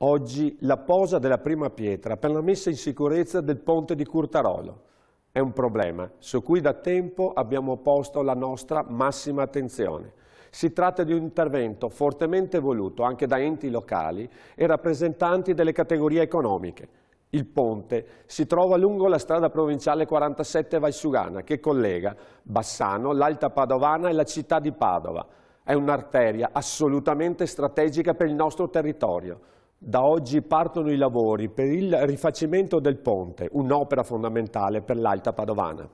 oggi la posa della prima pietra per la messa in sicurezza del ponte di Curtarolo. È un problema su cui da tempo abbiamo posto la nostra massima attenzione. Si tratta di un intervento fortemente voluto anche da enti locali e rappresentanti delle categorie economiche. Il ponte si trova lungo la strada provinciale 47 Valsugana che collega Bassano, l'Alta Padovana e la città di Padova. È un'arteria assolutamente strategica per il nostro territorio da oggi partono i lavori per il rifacimento del ponte, un'opera fondamentale per l'Alta Padovana.